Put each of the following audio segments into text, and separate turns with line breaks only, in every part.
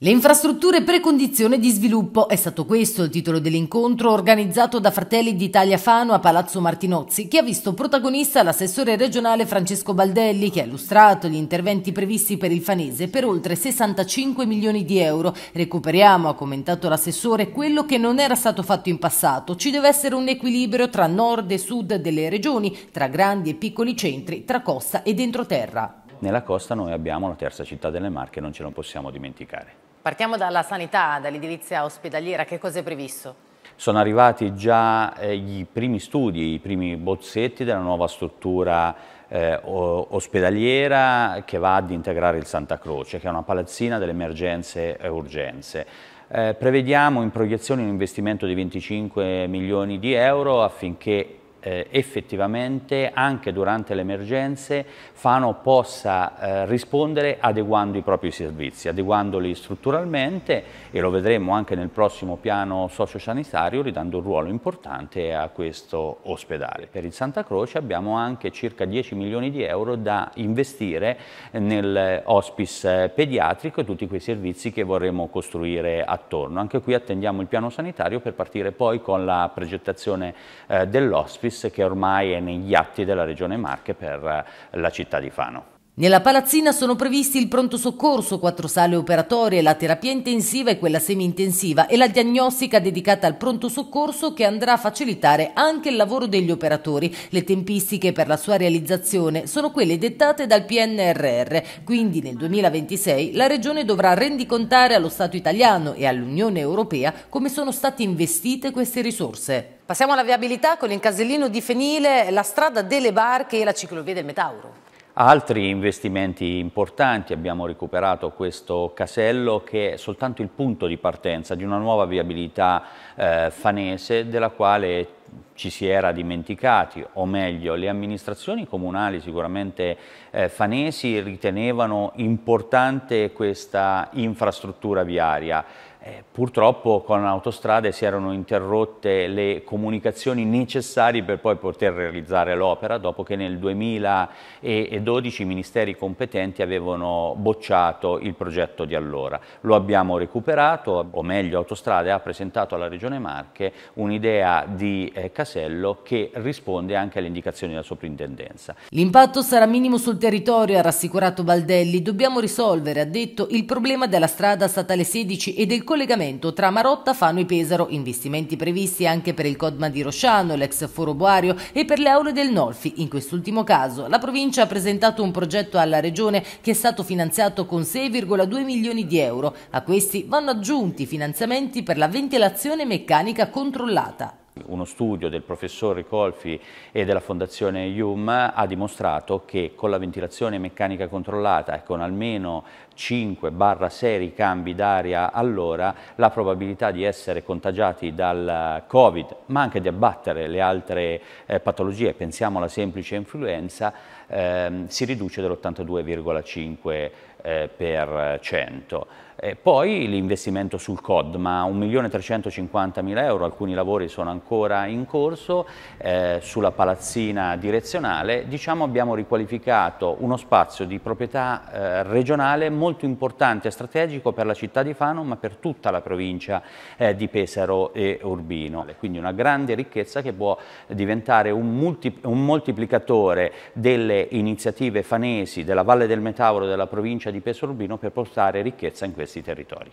Le infrastrutture precondizione di sviluppo è stato questo il titolo dell'incontro organizzato da Fratelli d'Italia Fano a Palazzo Martinozzi, che ha visto protagonista l'assessore regionale Francesco Baldelli, che ha illustrato gli interventi previsti per il Fanese per oltre 65 milioni di euro. Recuperiamo, ha commentato l'assessore, quello che non era stato fatto in passato. Ci deve essere un equilibrio tra nord e sud delle regioni, tra grandi e piccoli centri, tra costa e entroterra.
Nella costa noi abbiamo la terza città delle Marche, non ce lo possiamo dimenticare.
Partiamo dalla sanità, dall'edilizia ospedaliera, che cosa è previsto?
Sono arrivati già eh, i primi studi, i primi bozzetti della nuova struttura eh, ospedaliera che va ad integrare il Santa Croce, che è una palazzina delle emergenze e urgenze. Eh, prevediamo in proiezione un investimento di 25 milioni di euro affinché eh, effettivamente anche durante le emergenze Fano possa eh, rispondere adeguando i propri servizi, adeguandoli strutturalmente e lo vedremo anche nel prossimo piano sociosanitario ridando un ruolo importante a questo ospedale. Per il Santa Croce abbiamo anche circa 10 milioni di euro da investire nel hospice pediatrico e tutti quei servizi che vorremmo costruire attorno. Anche qui attendiamo il piano sanitario per partire poi con la progettazione eh, dell'hospice office che ormai è negli atti della Regione Marche per eh, la città di Fano.
Nella palazzina sono previsti il pronto soccorso, quattro sale operatorie, la terapia intensiva e quella semi-intensiva e la diagnostica dedicata al pronto soccorso che andrà a facilitare anche il lavoro degli operatori. Le tempistiche per la sua realizzazione sono quelle dettate dal PNRR, quindi nel 2026 la Regione dovrà rendicontare allo Stato italiano e all'Unione Europea come sono state investite queste risorse. Passiamo alla viabilità con l'incasellino di Fenile, la strada delle barche e la ciclovia del Metauro.
Altri investimenti importanti, abbiamo recuperato questo casello che è soltanto il punto di partenza di una nuova viabilità eh, fanese della quale ci si era dimenticati, o meglio le amministrazioni comunali sicuramente eh, fanesi ritenevano importante questa infrastruttura viaria. Eh, purtroppo con Autostrade si erano interrotte le comunicazioni necessarie per poi poter realizzare l'opera dopo che nel 2012 i ministeri competenti avevano bocciato il progetto di allora. Lo abbiamo recuperato, o meglio Autostrade ha presentato alla Regione Marche un'idea di eh, casello che risponde anche alle indicazioni della soprintendenza.
L'impatto sarà minimo sul territorio, ha rassicurato Baldelli. Dobbiamo risolvere, ha detto, il problema della strada statale 16 e del collegamento tra Marotta, Fano e Pesaro, investimenti previsti anche per il Codma di Rosciano, l'ex foro Boario e per le aule del Nolfi. In quest'ultimo caso la provincia ha presentato un progetto alla regione che è stato finanziato con 6,2 milioni di euro. A questi vanno aggiunti finanziamenti per la ventilazione meccanica controllata.
Uno studio del professor Ricolfi e della fondazione IUM ha dimostrato che con la ventilazione meccanica controllata e con almeno 5-6 ricambi d'aria all'ora la probabilità di essere contagiati dal Covid ma anche di abbattere le altre eh, patologie, pensiamo alla semplice influenza, ehm, si riduce dell'82,5 eh, per cento. E poi l'investimento sul CODMA, 1.350.000 euro, alcuni lavori sono ancora in corso, eh, sulla palazzina direzionale, diciamo abbiamo riqualificato uno spazio di proprietà eh, regionale molto importante e strategico per la città di Fano, ma per tutta la provincia eh, di Pesaro e Urbino. Quindi una grande ricchezza che può diventare un, multi un moltiplicatore delle iniziative fanesi della Valle del Metauro e della provincia di Pesorbino per portare ricchezza in questi territori.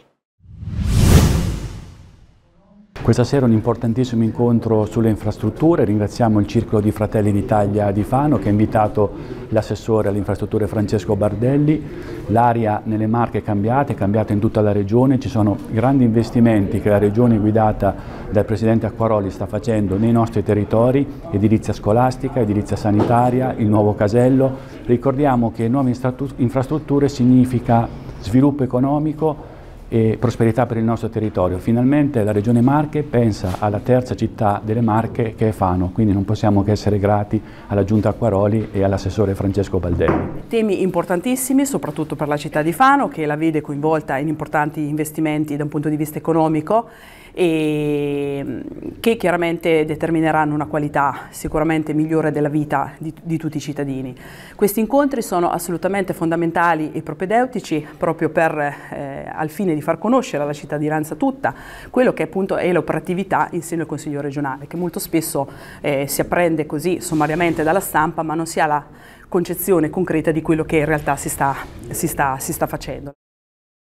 Questa sera un importantissimo incontro sulle infrastrutture, ringraziamo il Circolo di Fratelli d'Italia di Fano che ha invitato l'assessore alle infrastrutture Francesco Bardelli, l'aria nelle Marche è cambiata, è cambiata in tutta la regione, ci sono grandi investimenti che la regione guidata dal Presidente Acquaroli sta facendo nei nostri territori, edilizia scolastica, edilizia sanitaria, il nuovo casello, ricordiamo che nuove infrastrutture significa sviluppo economico, e prosperità per il nostro territorio. Finalmente la Regione Marche pensa alla terza città delle Marche che è Fano, quindi non possiamo che essere grati alla Giunta Acquaroli e all'assessore Francesco Baldelli. Temi importantissimi soprattutto per la città di Fano che la vede coinvolta in importanti investimenti da un punto di vista economico e mm, che chiaramente determineranno una qualità sicuramente migliore della vita di, di tutti i cittadini. Questi incontri sono assolutamente fondamentali e propedeutici proprio per, eh, al fine di far conoscere alla cittadinanza tutta quello che appunto è l'operatività insieme al Consiglio regionale, che molto spesso eh, si apprende così sommariamente dalla stampa, ma non si ha la concezione concreta di quello che in realtà si sta, si sta, si sta facendo.